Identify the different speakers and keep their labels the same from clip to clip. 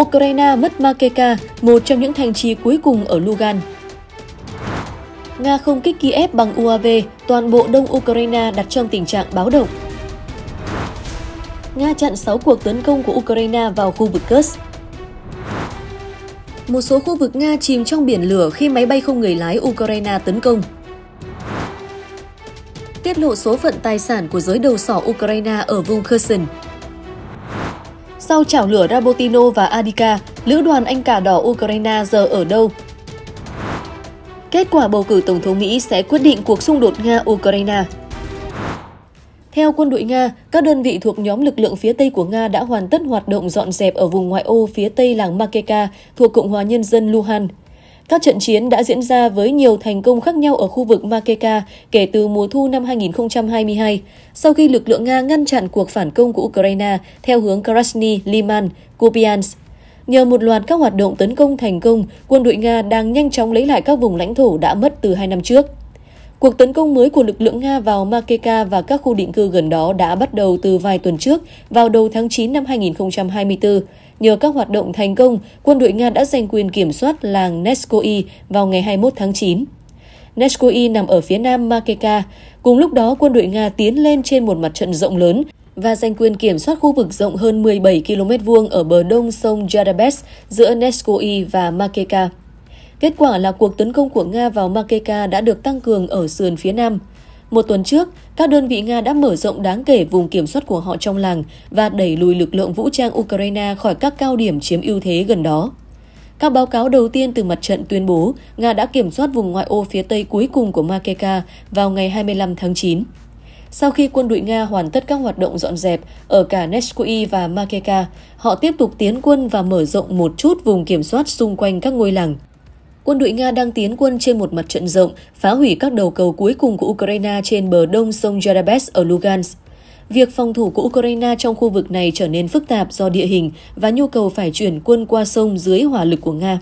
Speaker 1: Ukraine mất Makeka, một trong những thành trì cuối cùng ở Lugan. Nga không kích Kiev bằng UAV, toàn bộ đông Ukraine đặt trong tình trạng báo động. Nga chặn 6 cuộc tấn công của Ukraine vào khu vực Kursk. Một số khu vực Nga chìm trong biển lửa khi máy bay không người lái Ukraine tấn công. Tiết lộ số phận tài sản của giới đầu sỏ Ukraine ở vùng Kherson. Sau chảo lửa Rabotino và Adika, lữ đoàn anh cả đỏ Ukraine giờ ở đâu? Kết quả bầu cử Tổng thống Mỹ sẽ quyết định cuộc xung đột Nga-Ukraine. Theo quân đội Nga, các đơn vị thuộc nhóm lực lượng phía Tây của Nga đã hoàn tất hoạt động dọn dẹp ở vùng ngoại ô phía Tây làng Makeka thuộc Cộng hòa Nhân dân Luhansk. Các trận chiến đã diễn ra với nhiều thành công khác nhau ở khu vực Makeka kể từ mùa thu năm 2022, sau khi lực lượng Nga ngăn chặn cuộc phản công của Ukraine theo hướng Krasny, Liman, Kupiansk. Nhờ một loạt các hoạt động tấn công thành công, quân đội Nga đang nhanh chóng lấy lại các vùng lãnh thổ đã mất từ hai năm trước. Cuộc tấn công mới của lực lượng Nga vào Makeka và các khu định cư gần đó đã bắt đầu từ vài tuần trước, vào đầu tháng 9 năm 2024. Nhờ các hoạt động thành công, quân đội Nga đã giành quyền kiểm soát làng Neskoi vào ngày 21 tháng 9. Neskoi nằm ở phía nam Makeka. Cùng lúc đó, quân đội Nga tiến lên trên một mặt trận rộng lớn và giành quyền kiểm soát khu vực rộng hơn 17 km vuông ở bờ đông sông Jadabes giữa Neskoi và Makeka. Kết quả là cuộc tấn công của Nga vào Makeka đã được tăng cường ở sườn phía nam. Một tuần trước, các đơn vị Nga đã mở rộng đáng kể vùng kiểm soát của họ trong làng và đẩy lùi lực lượng vũ trang Ukraine khỏi các cao điểm chiếm ưu thế gần đó. Các báo cáo đầu tiên từ mặt trận tuyên bố Nga đã kiểm soát vùng ngoại ô phía tây cuối cùng của Makeka vào ngày 25 tháng 9. Sau khi quân đội Nga hoàn tất các hoạt động dọn dẹp ở cả Neskui và Makeka, họ tiếp tục tiến quân và mở rộng một chút vùng kiểm soát xung quanh các ngôi làng quân đội Nga đang tiến quân trên một mặt trận rộng, phá hủy các đầu cầu cuối cùng của Ukraine trên bờ đông sông Yarabes ở Lugansk. Việc phòng thủ của Ukraine trong khu vực này trở nên phức tạp do địa hình và nhu cầu phải chuyển quân qua sông dưới hỏa lực của Nga.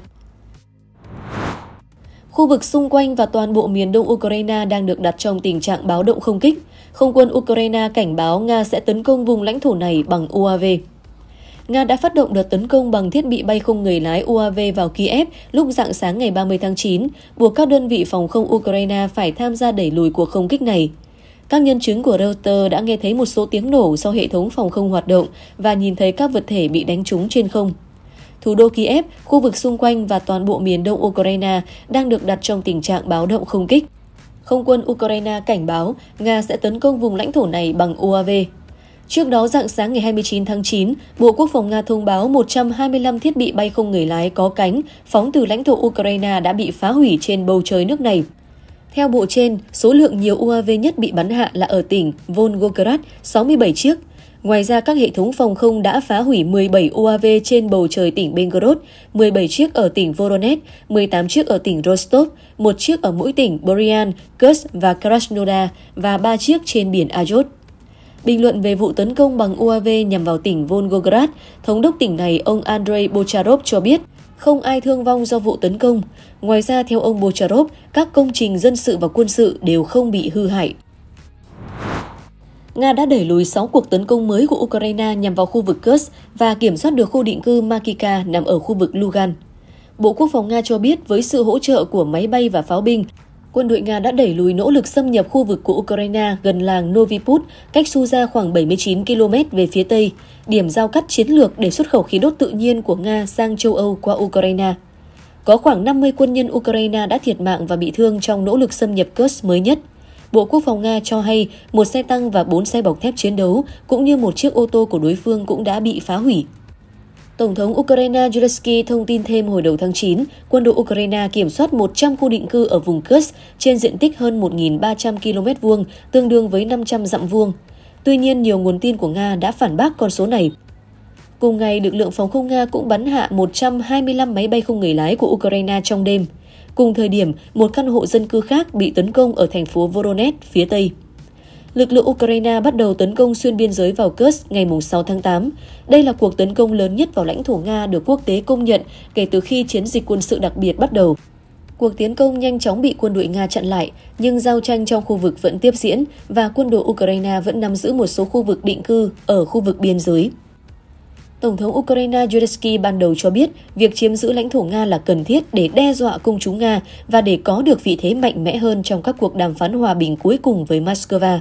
Speaker 1: Khu vực xung quanh và toàn bộ miền đông Ukraine đang được đặt trong tình trạng báo động không kích. Không quân Ukraine cảnh báo Nga sẽ tấn công vùng lãnh thổ này bằng UAV. Nga đã phát động đợt tấn công bằng thiết bị bay không người lái UAV vào Kiev lúc dạng sáng ngày 30 tháng 9, buộc các đơn vị phòng không Ukraine phải tham gia đẩy lùi cuộc không kích này. Các nhân chứng của Reuters đã nghe thấy một số tiếng nổ sau hệ thống phòng không hoạt động và nhìn thấy các vật thể bị đánh trúng trên không. Thủ đô Kiev, khu vực xung quanh và toàn bộ miền đông Ukraine đang được đặt trong tình trạng báo động không kích. Không quân Ukraine cảnh báo Nga sẽ tấn công vùng lãnh thổ này bằng UAV. Trước đó, dạng sáng ngày 29 tháng 9, Bộ Quốc phòng Nga thông báo 125 thiết bị bay không người lái có cánh phóng từ lãnh thổ Ukraine đã bị phá hủy trên bầu trời nước này. Theo bộ trên, số lượng nhiều UAV nhất bị bắn hạ là ở tỉnh Volgograd, 67 chiếc. Ngoài ra, các hệ thống phòng không đã phá hủy 17 UAV trên bầu trời tỉnh Belgorod, 17 chiếc ở tỉnh Voronezh, 18 chiếc ở tỉnh Rostov, một chiếc ở mỗi tỉnh Boryal, Kursk và Krasnodar và 3 chiếc trên biển Azov. Bình luận về vụ tấn công bằng UAV nhằm vào tỉnh Volgograd, Thống đốc tỉnh này ông Andrei Bocharov cho biết không ai thương vong do vụ tấn công. Ngoài ra, theo ông Bocharov, các công trình dân sự và quân sự đều không bị hư hại. Nga đã đẩy lùi 6 cuộc tấn công mới của Ukraine nhằm vào khu vực Kursk và kiểm soát được khu định cư Makika nằm ở khu vực Lugan. Bộ Quốc phòng Nga cho biết với sự hỗ trợ của máy bay và pháo binh, quân đội Nga đã đẩy lùi nỗ lực xâm nhập khu vực của Ukraine gần làng Noviput, cách Suza khoảng 79 km về phía tây, điểm giao cắt chiến lược để xuất khẩu khí đốt tự nhiên của Nga sang châu Âu qua Ukraine. Có khoảng 50 quân nhân Ukraine đã thiệt mạng và bị thương trong nỗ lực xâm nhập Kursk mới nhất. Bộ Quốc phòng Nga cho hay một xe tăng và bốn xe bọc thép chiến đấu cũng như một chiếc ô tô của đối phương cũng đã bị phá hủy. Tổng thống Ukraine Zelensky thông tin thêm hồi đầu tháng 9, quân đội Ukraine kiểm soát 100 khu định cư ở vùng Kursk trên diện tích hơn 1.300 km vuông, tương đương với 500 dặm vuông. Tuy nhiên, nhiều nguồn tin của Nga đã phản bác con số này. Cùng ngày, lực lượng phòng không Nga cũng bắn hạ 125 máy bay không người lái của Ukraine trong đêm. Cùng thời điểm, một căn hộ dân cư khác bị tấn công ở thành phố Voronezh, phía Tây lực lượng Ukraine bắt đầu tấn công xuyên biên giới vào Kursk ngày 6 tháng 8. Đây là cuộc tấn công lớn nhất vào lãnh thổ Nga được quốc tế công nhận kể từ khi chiến dịch quân sự đặc biệt bắt đầu. Cuộc tiến công nhanh chóng bị quân đội Nga chặn lại, nhưng giao tranh trong khu vực vẫn tiếp diễn và quân đội Ukraine vẫn nắm giữ một số khu vực định cư ở khu vực biên giới. Tổng thống Ukraine Zelensky ban đầu cho biết việc chiếm giữ lãnh thổ Nga là cần thiết để đe dọa công chúng Nga và để có được vị thế mạnh mẽ hơn trong các cuộc đàm phán hòa bình cuối cùng với Moscow.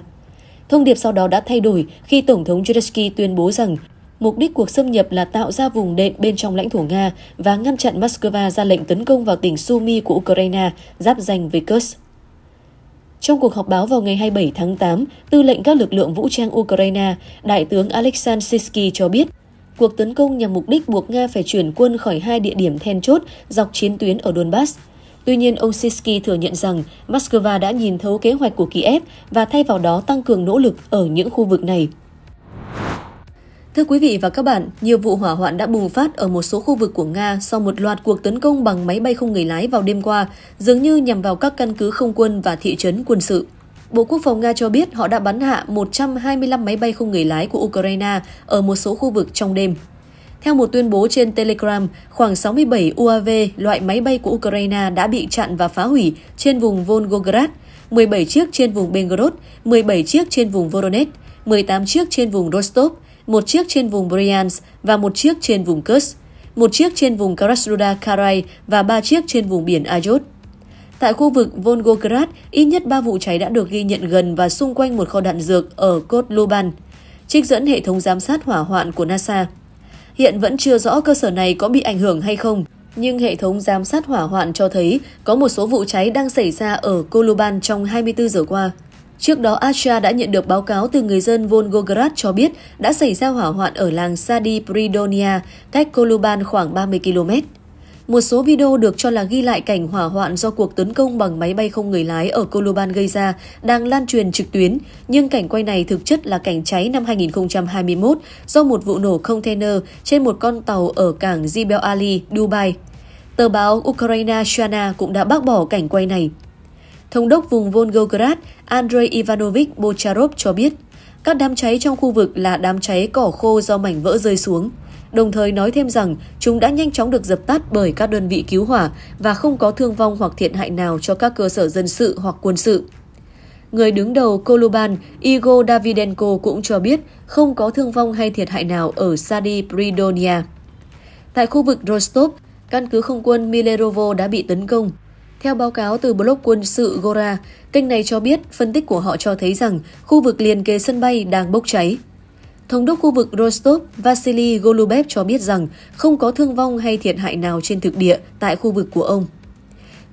Speaker 1: Thông điệp sau đó đã thay đổi khi Tổng thống Zelensky tuyên bố rằng mục đích cuộc xâm nhập là tạo ra vùng đệm bên trong lãnh thổ Nga và ngăn chặn Moscow ra lệnh tấn công vào tỉnh Sumy của Ukraine, giáp danh với Kursk. Trong cuộc họp báo vào ngày 27 tháng 8, tư lệnh các lực lượng vũ trang Ukraine, Đại tướng Alexander Sisky cho biết, cuộc tấn công nhằm mục đích buộc Nga phải chuyển quân khỏi hai địa điểm then chốt dọc chiến tuyến ở Donbass – Tuy nhiên, ông Sisky thừa nhận rằng Moscow đã nhìn thấu kế hoạch của Kiev và thay vào đó tăng cường nỗ lực ở những khu vực này. Thưa quý vị và các bạn, nhiều vụ hỏa hoạn đã bùng phát ở một số khu vực của Nga sau một loạt cuộc tấn công bằng máy bay không người lái vào đêm qua, dường như nhằm vào các căn cứ không quân và thị trấn quân sự. Bộ Quốc phòng Nga cho biết họ đã bắn hạ 125 máy bay không người lái của Ukraine ở một số khu vực trong đêm. Theo một tuyên bố trên Telegram, khoảng 67 UAV loại máy bay của Ukraine đã bị chặn và phá hủy trên vùng Volgograd, 17 chiếc trên vùng Belgorod, 17 chiếc trên vùng Voronezh, 18 chiếc trên vùng Rostov, một chiếc trên vùng Bryansk và một chiếc trên vùng Kursk, một chiếc trên vùng Krasnodar Karai và ba chiếc trên vùng biển Azov. Tại khu vực Volgograd, ít nhất 3 vụ cháy đã được ghi nhận gần và xung quanh một kho đạn dược ở Kotluban, trích dẫn hệ thống giám sát hỏa hoạn của NASA. Hiện vẫn chưa rõ cơ sở này có bị ảnh hưởng hay không, nhưng hệ thống giám sát hỏa hoạn cho thấy có một số vụ cháy đang xảy ra ở Koloban trong 24 giờ qua. Trước đó, Asha đã nhận được báo cáo từ người dân Volgograd cho biết đã xảy ra hỏa hoạn ở làng Sadi Pridonia, cách Koloban khoảng 30 km. Một số video được cho là ghi lại cảnh hỏa hoạn do cuộc tấn công bằng máy bay không người lái ở Coloban gây ra đang lan truyền trực tuyến, nhưng cảnh quay này thực chất là cảnh cháy năm 2021 do một vụ nổ container trên một con tàu ở cảng Jebel Ali, Dubai. Tờ báo Ukraine Shana cũng đã bác bỏ cảnh quay này. Thống đốc vùng Volgograd Andrei Ivanovich Bocharov cho biết, các đám cháy trong khu vực là đám cháy cỏ khô do mảnh vỡ rơi xuống đồng thời nói thêm rằng chúng đã nhanh chóng được dập tắt bởi các đơn vị cứu hỏa và không có thương vong hoặc thiệt hại nào cho các cơ sở dân sự hoặc quân sự. Người đứng đầu Koloban Igor Davidenko cũng cho biết không có thương vong hay thiệt hại nào ở Sadi Pridonia. Tại khu vực Rostov, căn cứ không quân Milerovo đã bị tấn công. Theo báo cáo từ blog quân sự Gora, kênh này cho biết phân tích của họ cho thấy rằng khu vực liền kề sân bay đang bốc cháy. Thống đốc khu vực Rostov Vasily Golubev cho biết rằng không có thương vong hay thiệt hại nào trên thực địa tại khu vực của ông.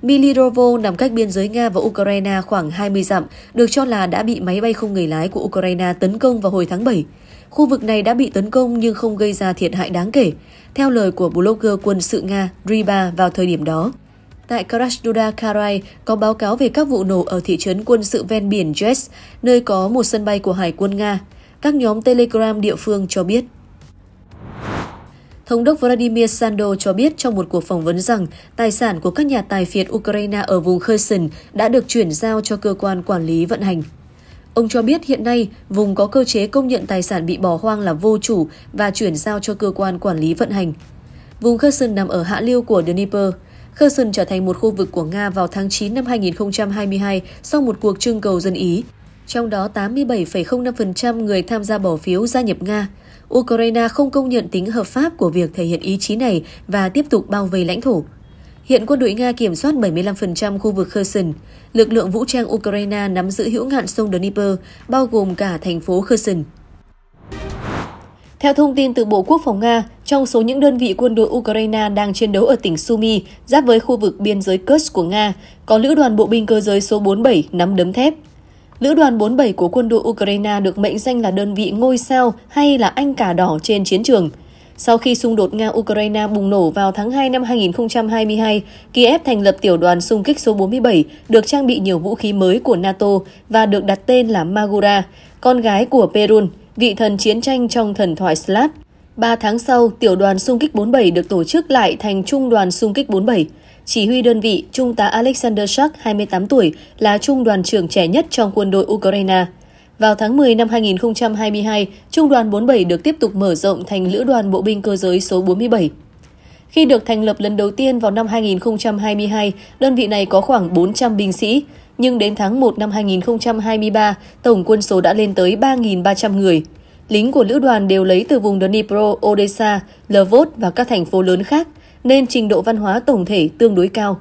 Speaker 1: Milirovo nằm cách biên giới Nga và Ukraine khoảng 20 dặm, được cho là đã bị máy bay không người lái của Ukraine tấn công vào hồi tháng 7. Khu vực này đã bị tấn công nhưng không gây ra thiệt hại đáng kể, theo lời của blogger quân sự Nga Riba vào thời điểm đó. Tại Krasnodar Karai có báo cáo về các vụ nổ ở thị trấn quân sự ven biển Jets, nơi có một sân bay của Hải quân Nga các nhóm Telegram địa phương cho biết. Thống đốc Vladimir Sando cho biết trong một cuộc phỏng vấn rằng tài sản của các nhà tài phiệt Ukraine ở vùng Kherson đã được chuyển giao cho cơ quan quản lý vận hành. Ông cho biết hiện nay, vùng có cơ chế công nhận tài sản bị bỏ hoang là vô chủ và chuyển giao cho cơ quan quản lý vận hành. Vùng Kherson nằm ở hạ lưu của Dnipro. Kherson trở thành một khu vực của Nga vào tháng 9 năm 2022 sau một cuộc trưng cầu dân Ý, trong đó 87,05% người tham gia bỏ phiếu gia nhập Nga. Ukraine không công nhận tính hợp pháp của việc thể hiện ý chí này và tiếp tục bao vây lãnh thổ. Hiện quân đội Nga kiểm soát 75% khu vực Kherson. Lực lượng vũ trang Ukraine nắm giữ hữu ngạn sông Dnipro, bao gồm cả thành phố Kherson. Theo thông tin từ Bộ Quốc phòng Nga, trong số những đơn vị quân đội Ukraine đang chiến đấu ở tỉnh Sumy, giáp với khu vực biên giới Kursk của Nga, có lữ đoàn bộ binh cơ giới số 47 nắm đấm thép. Lữ đoàn 47 của quân đội Ukraine được mệnh danh là đơn vị ngôi sao hay là anh cả đỏ trên chiến trường. Sau khi xung đột Nga-Ukraine bùng nổ vào tháng 2 năm 2022, Kiev thành lập tiểu đoàn xung kích số 47, được trang bị nhiều vũ khí mới của NATO và được đặt tên là Magura, con gái của Perun, vị thần chiến tranh trong thần thoại Slav. Ba tháng sau, tiểu đoàn xung kích 47 được tổ chức lại thành trung đoàn xung kích 47 chỉ huy đơn vị Trung tá Alexander Shark, 28 tuổi, là trung đoàn trưởng trẻ nhất trong quân đội Ukraine. Vào tháng 10 năm 2022, Trung đoàn 47 được tiếp tục mở rộng thành Lữ đoàn Bộ binh Cơ giới số 47. Khi được thành lập lần đầu tiên vào năm 2022, đơn vị này có khoảng 400 binh sĩ, nhưng đến tháng 1 năm 2023, tổng quân số đã lên tới 3.300 người. Lính của lữ đoàn đều lấy từ vùng Dnipro, Odessa, Lvov và các thành phố lớn khác – nên trình độ văn hóa tổng thể tương đối cao.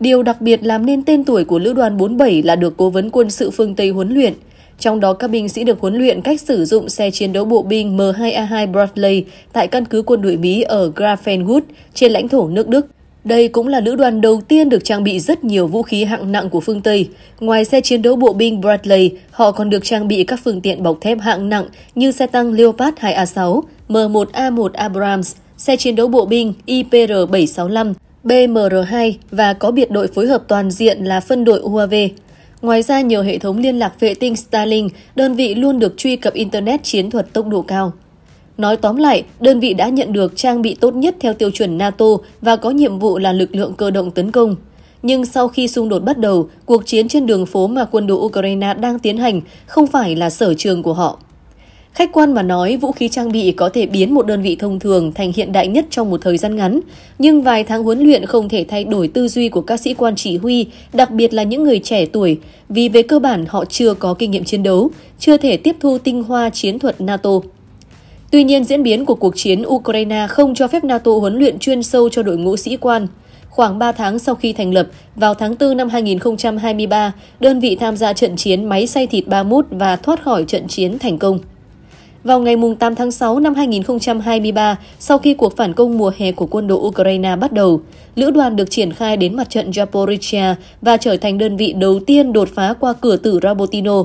Speaker 1: Điều đặc biệt làm nên tên tuổi của Lữ đoàn 47 là được cố vấn quân sự phương Tây huấn luyện, trong đó các binh sĩ được huấn luyện cách sử dụng xe chiến đấu bộ binh M2A2 Bradley tại căn cứ quân đội Mỹ ở Grafenwood trên lãnh thổ nước Đức. Đây cũng là lữ đoàn đầu tiên được trang bị rất nhiều vũ khí hạng nặng của phương Tây. Ngoài xe chiến đấu bộ binh Bradley, họ còn được trang bị các phương tiện bọc thép hạng nặng như xe tăng Leopard 2A6, M1A1 Abrams, xe chiến đấu bộ binh IPR-765, BMR-2 và có biệt đội phối hợp toàn diện là phân đội UAV. Ngoài ra, nhiều hệ thống liên lạc vệ tinh Starlink, đơn vị luôn được truy cập Internet chiến thuật tốc độ cao. Nói tóm lại, đơn vị đã nhận được trang bị tốt nhất theo tiêu chuẩn NATO và có nhiệm vụ là lực lượng cơ động tấn công. Nhưng sau khi xung đột bắt đầu, cuộc chiến trên đường phố mà quân đội Ukraine đang tiến hành không phải là sở trường của họ. Khách quan mà nói, vũ khí trang bị có thể biến một đơn vị thông thường thành hiện đại nhất trong một thời gian ngắn, nhưng vài tháng huấn luyện không thể thay đổi tư duy của các sĩ quan chỉ huy, đặc biệt là những người trẻ tuổi, vì về cơ bản họ chưa có kinh nghiệm chiến đấu, chưa thể tiếp thu tinh hoa chiến thuật NATO. Tuy nhiên, diễn biến của cuộc chiến Ukraine không cho phép NATO huấn luyện chuyên sâu cho đội ngũ sĩ quan. Khoảng 3 tháng sau khi thành lập, vào tháng 4 năm 2023, đơn vị tham gia trận chiến máy xay thịt Ba Mút và thoát khỏi trận chiến thành công. Vào ngày 8 tháng 6 năm 2023, sau khi cuộc phản công mùa hè của quân đội Ukraine bắt đầu, lữ đoàn được triển khai đến mặt trận Zaporizhia và trở thành đơn vị đầu tiên đột phá qua cửa tử Rabotino.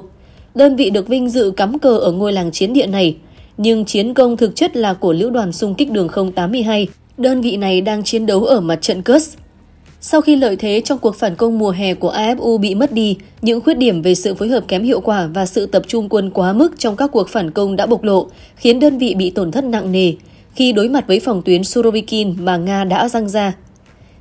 Speaker 1: Đơn vị được vinh dự cắm cờ ở ngôi làng chiến địa này, nhưng chiến công thực chất là của lữ đoàn xung kích đường không 82. Đơn vị này đang chiến đấu ở mặt trận Kursk. Sau khi lợi thế trong cuộc phản công mùa hè của AFU bị mất đi, những khuyết điểm về sự phối hợp kém hiệu quả và sự tập trung quân quá mức trong các cuộc phản công đã bộc lộ, khiến đơn vị bị tổn thất nặng nề khi đối mặt với phòng tuyến Surovikin mà Nga đã răng ra.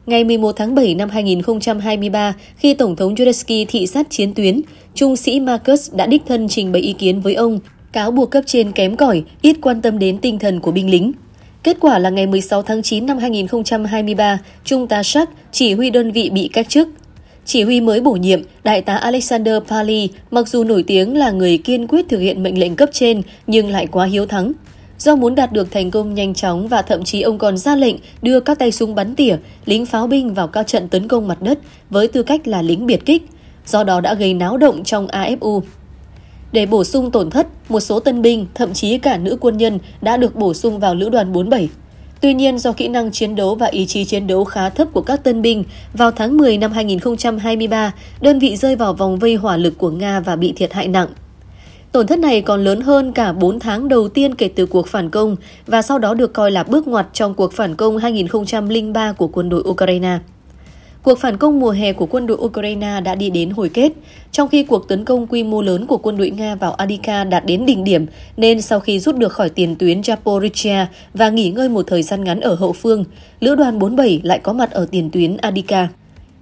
Speaker 1: Ngày 11 tháng 7 năm 2023, khi Tổng thống Zelensky thị sát chiến tuyến, Trung sĩ Marcus đã đích thân trình bày ý kiến với ông, cáo buộc cấp trên kém cỏi, ít quan tâm đến tinh thần của binh lính. Kết quả là ngày 16 tháng 9 năm 2023, Trung tá Shack chỉ huy đơn vị bị cách chức. Chỉ huy mới bổ nhiệm, Đại tá Alexander Pali, mặc dù nổi tiếng là người kiên quyết thực hiện mệnh lệnh cấp trên nhưng lại quá hiếu thắng. Do muốn đạt được thành công nhanh chóng và thậm chí ông còn ra lệnh đưa các tay súng bắn tỉa, lính pháo binh vào các trận tấn công mặt đất với tư cách là lính biệt kích, do đó đã gây náo động trong AFU. Để bổ sung tổn thất, một số tân binh, thậm chí cả nữ quân nhân đã được bổ sung vào lữ đoàn 47. Tuy nhiên, do kỹ năng chiến đấu và ý chí chiến đấu khá thấp của các tân binh, vào tháng 10 năm 2023, đơn vị rơi vào vòng vây hỏa lực của Nga và bị thiệt hại nặng. Tổn thất này còn lớn hơn cả 4 tháng đầu tiên kể từ cuộc phản công và sau đó được coi là bước ngoặt trong cuộc phản công 2003 của quân đội Ukraine. Cuộc phản công mùa hè của quân đội Ukraine đã đi đến hồi kết, trong khi cuộc tấn công quy mô lớn của quân đội Nga vào Adika đạt đến đỉnh điểm, nên sau khi rút được khỏi tiền tuyến Zaporizhia và nghỉ ngơi một thời gian ngắn ở hậu phương, lữ đoàn 47 lại có mặt ở tiền tuyến Adika.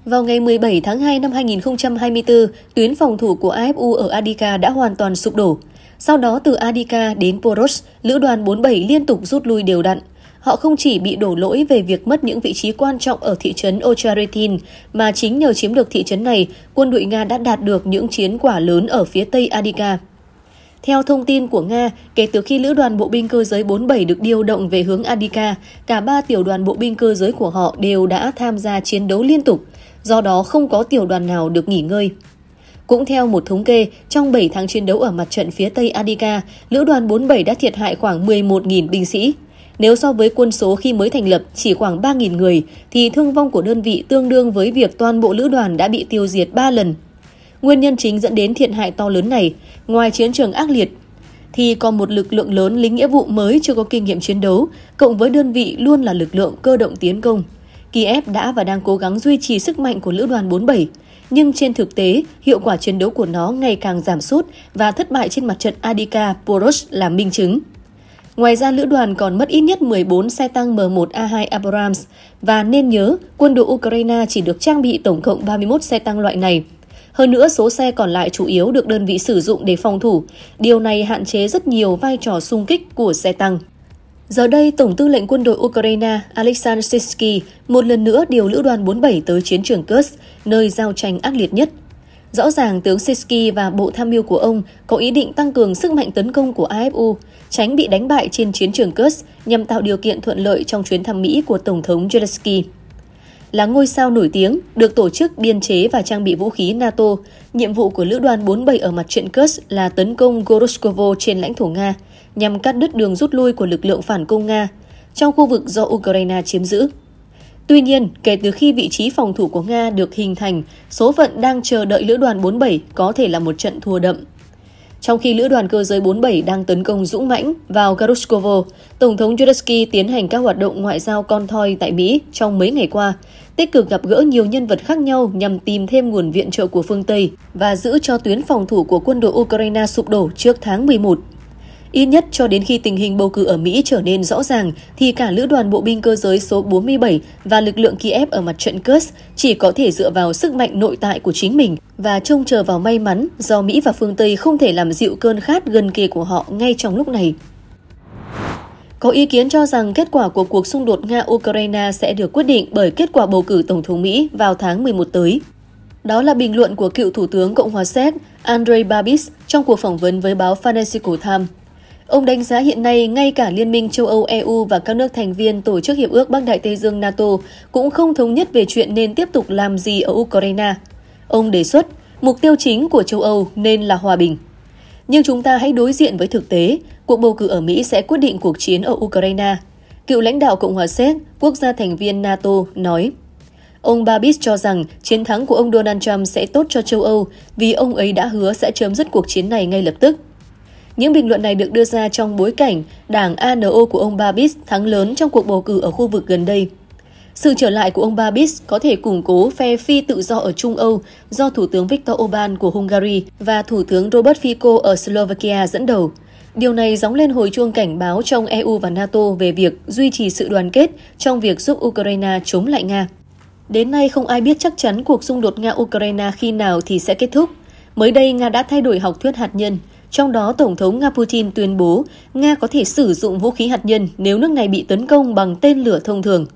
Speaker 1: Vào ngày 17 tháng 2 năm 2024, tuyến phòng thủ của AFU ở Adika đã hoàn toàn sụp đổ. Sau đó từ Adika đến Poros, lữ đoàn 47 liên tục rút lui đều đặn, Họ không chỉ bị đổ lỗi về việc mất những vị trí quan trọng ở thị trấn Ocharetin, mà chính nhờ chiếm được thị trấn này, quân đội Nga đã đạt được những chiến quả lớn ở phía tây Adika. Theo thông tin của Nga, kể từ khi lữ đoàn bộ binh cơ giới 47 được điều động về hướng Adika, cả ba tiểu đoàn bộ binh cơ giới của họ đều đã tham gia chiến đấu liên tục, do đó không có tiểu đoàn nào được nghỉ ngơi. Cũng theo một thống kê, trong 7 tháng chiến đấu ở mặt trận phía Tây Adika, lữ đoàn 47 đã thiệt hại khoảng 11.000 binh sĩ. Nếu so với quân số khi mới thành lập chỉ khoảng 3.000 người, thì thương vong của đơn vị tương đương với việc toàn bộ lữ đoàn đã bị tiêu diệt 3 lần. Nguyên nhân chính dẫn đến thiệt hại to lớn này, ngoài chiến trường ác liệt, thì còn một lực lượng lớn lính nghĩa vụ mới chưa có kinh nghiệm chiến đấu, cộng với đơn vị luôn là lực lượng cơ động tiến công. Kiev đã và đang cố gắng duy trì sức mạnh của Lữ đoàn 47, nhưng trên thực tế, hiệu quả chiến đấu của nó ngày càng giảm sút và thất bại trên mặt trận Adika Porosh là minh chứng. Ngoài ra, lữ đoàn còn mất ít nhất 14 xe tăng M1A2 Abrams và nên nhớ quân đội Ukraine chỉ được trang bị tổng cộng 31 xe tăng loại này. Hơn nữa, số xe còn lại chủ yếu được đơn vị sử dụng để phòng thủ. Điều này hạn chế rất nhiều vai trò xung kích của xe tăng. Giờ đây, Tổng tư lệnh quân đội Ukraine Alexander Sisky một lần nữa điều lữ đoàn 47 tới chiến trường Kursk, nơi giao tranh ác liệt nhất. Rõ ràng tướng Sisky và bộ tham mưu của ông có ý định tăng cường sức mạnh tấn công của AFU, tránh bị đánh bại trên chiến trường Kursk nhằm tạo điều kiện thuận lợi trong chuyến thăm Mỹ của Tổng thống Zelensky. Là ngôi sao nổi tiếng, được tổ chức biên chế và trang bị vũ khí NATO, nhiệm vụ của Lữ đoàn 47 ở mặt trận Kursk là tấn công Goroshkovo trên lãnh thổ Nga, nhằm cắt đứt đường rút lui của lực lượng phản công Nga trong khu vực do Ukraine chiếm giữ. Tuy nhiên, kể từ khi vị trí phòng thủ của Nga được hình thành, số phận đang chờ đợi lữ đoàn 47 có thể là một trận thua đậm. Trong khi lữ đoàn cơ giới 47 đang tấn công dũng mãnh vào Garushkovo, Tổng thống Zelensky tiến hành các hoạt động ngoại giao con thoi tại Mỹ trong mấy ngày qua, tích cực gặp gỡ nhiều nhân vật khác nhau nhằm tìm thêm nguồn viện trợ của phương Tây và giữ cho tuyến phòng thủ của quân đội Ukraine sụp đổ trước tháng 11. Ít nhất cho đến khi tình hình bầu cử ở Mỹ trở nên rõ ràng thì cả lữ đoàn bộ binh cơ giới số 47 và lực lượng Kiev ở mặt trận Kursk chỉ có thể dựa vào sức mạnh nội tại của chính mình và trông chờ vào may mắn do Mỹ và phương Tây không thể làm dịu cơn khát gần kề của họ ngay trong lúc này. Có ý kiến cho rằng kết quả của cuộc xung đột Nga-Ukraine sẽ được quyết định bởi kết quả bầu cử Tổng thống Mỹ vào tháng 11 tới. Đó là bình luận của cựu Thủ tướng Cộng hòa Séc Andrei Babis trong cuộc phỏng vấn với báo Financial Times. Ông đánh giá hiện nay ngay cả Liên minh châu Âu EU và các nước thành viên tổ chức Hiệp ước Bắc Đại Tây Dương NATO cũng không thống nhất về chuyện nên tiếp tục làm gì ở Ukraine. Ông đề xuất mục tiêu chính của châu Âu nên là hòa bình. Nhưng chúng ta hãy đối diện với thực tế, cuộc bầu cử ở Mỹ sẽ quyết định cuộc chiến ở Ukraine. Cựu lãnh đạo Cộng hòa Séc, quốc gia thành viên NATO, nói Ông Babis cho rằng chiến thắng của ông Donald Trump sẽ tốt cho châu Âu vì ông ấy đã hứa sẽ chấm dứt cuộc chiến này ngay lập tức. Những bình luận này được đưa ra trong bối cảnh đảng ANO của ông Babis thắng lớn trong cuộc bầu cử ở khu vực gần đây. Sự trở lại của ông Babis có thể củng cố phe phi tự do ở Trung Âu do Thủ tướng Viktor Orbán của Hungary và Thủ tướng Robert Fico ở Slovakia dẫn đầu. Điều này gióng lên hồi chuông cảnh báo trong EU và NATO về việc duy trì sự đoàn kết trong việc giúp Ukraine chống lại Nga. Đến nay không ai biết chắc chắn cuộc xung đột Nga-Ukraine khi nào thì sẽ kết thúc. Mới đây, Nga đã thay đổi học thuyết hạt nhân – trong đó, Tổng thống Nga Putin tuyên bố Nga có thể sử dụng vũ khí hạt nhân nếu nước này bị tấn công bằng tên lửa thông thường.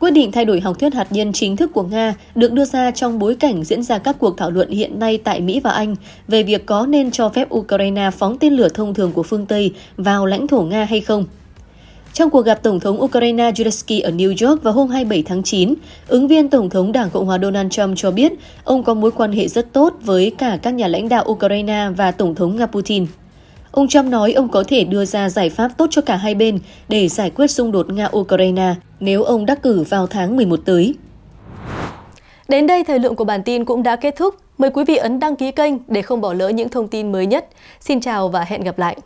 Speaker 1: Quyết định thay đổi học thuyết hạt nhân chính thức của Nga được đưa ra trong bối cảnh diễn ra các cuộc thảo luận hiện nay tại Mỹ và Anh về việc có nên cho phép Ukraine phóng tên lửa thông thường của phương Tây vào lãnh thổ Nga hay không. Trong cuộc gặp Tổng thống Ukraine Zelensky ở New York vào hôm 27 tháng 9, ứng viên Tổng thống Đảng Cộng hòa Donald Trump cho biết ông có mối quan hệ rất tốt với cả các nhà lãnh đạo Ukraine và Tổng thống Nga Putin. Ông Trump nói ông có thể đưa ra giải pháp tốt cho cả hai bên để giải quyết xung đột Nga-Ukraine nếu ông đắc cử vào tháng 11 tới. Đến đây thời lượng của bản tin cũng đã kết thúc. Mời quý vị ấn đăng ký kênh để không bỏ lỡ những thông tin mới nhất. Xin chào và hẹn gặp lại!